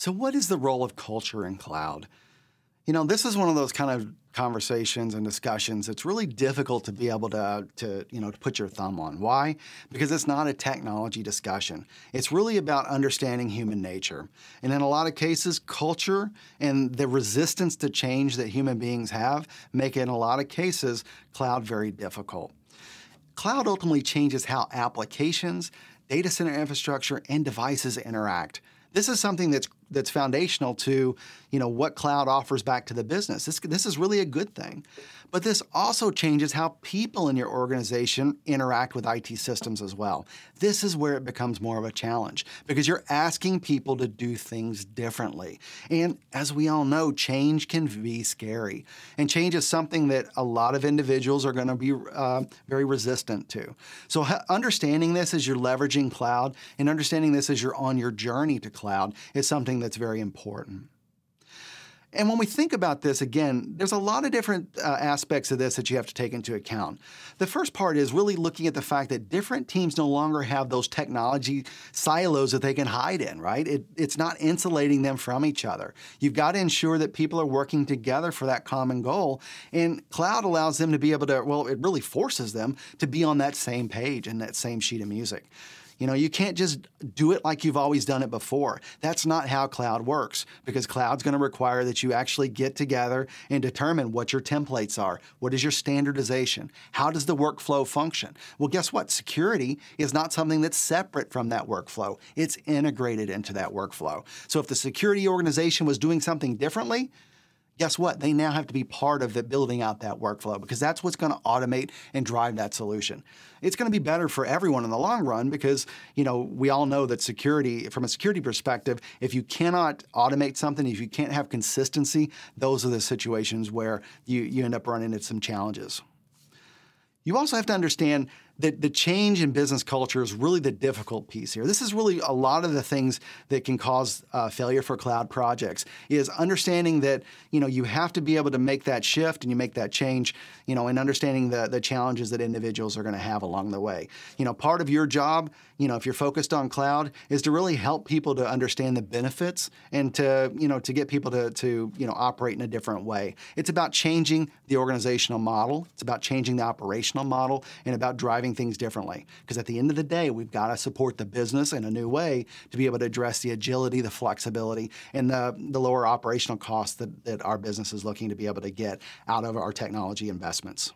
So, what is the role of culture in cloud? You know, this is one of those kind of conversations and discussions it's really difficult to be able to, to you know to put your thumb on why because it's not a technology discussion it's really about understanding human nature and in a lot of cases culture and the resistance to change that human beings have make in a lot of cases cloud very difficult cloud ultimately changes how applications data center infrastructure and devices interact this is something that's that's foundational to you know what cloud offers back to the business. This this is really a good thing, but this also changes how people in your organization interact with IT systems as well. This is where it becomes more of a challenge because you're asking people to do things differently, and as we all know, change can be scary, and change is something that a lot of individuals are going to be uh, very resistant to. So understanding this as you're leveraging cloud and understanding this as you're on your journey to cloud is something something that's very important. And when we think about this, again, there's a lot of different uh, aspects of this that you have to take into account. The first part is really looking at the fact that different teams no longer have those technology silos that they can hide in, right? It, it's not insulating them from each other. You've got to ensure that people are working together for that common goal. And cloud allows them to be able to, well, it really forces them to be on that same page and that same sheet of music. You know, you can't just do it like you've always done it before. That's not how cloud works because cloud's going to require that you actually get together and determine what your templates are. What is your standardization? How does the workflow function? Well, guess what? Security is not something that's separate from that workflow. It's integrated into that workflow. So if the security organization was doing something differently, guess what? They now have to be part of the building out that workflow because that's what's going to automate and drive that solution. It's going to be better for everyone in the long run because, you know, we all know that security, from a security perspective, if you cannot automate something, if you can't have consistency, those are the situations where you, you end up running into some challenges. You also have to understand the, the change in business culture is really the difficult piece here. This is really a lot of the things that can cause uh, failure for cloud projects is understanding that you know you have to be able to make that shift and you make that change, you know, and understanding the, the challenges that individuals are going to have along the way. You know, part of your job, you know, if you're focused on cloud, is to really help people to understand the benefits and to you know to get people to to you know operate in a different way. It's about changing the organizational model. It's about changing the operational model and about driving doing things differently. Because at the end of the day, we've got to support the business in a new way to be able to address the agility, the flexibility, and the, the lower operational costs that, that our business is looking to be able to get out of our technology investments.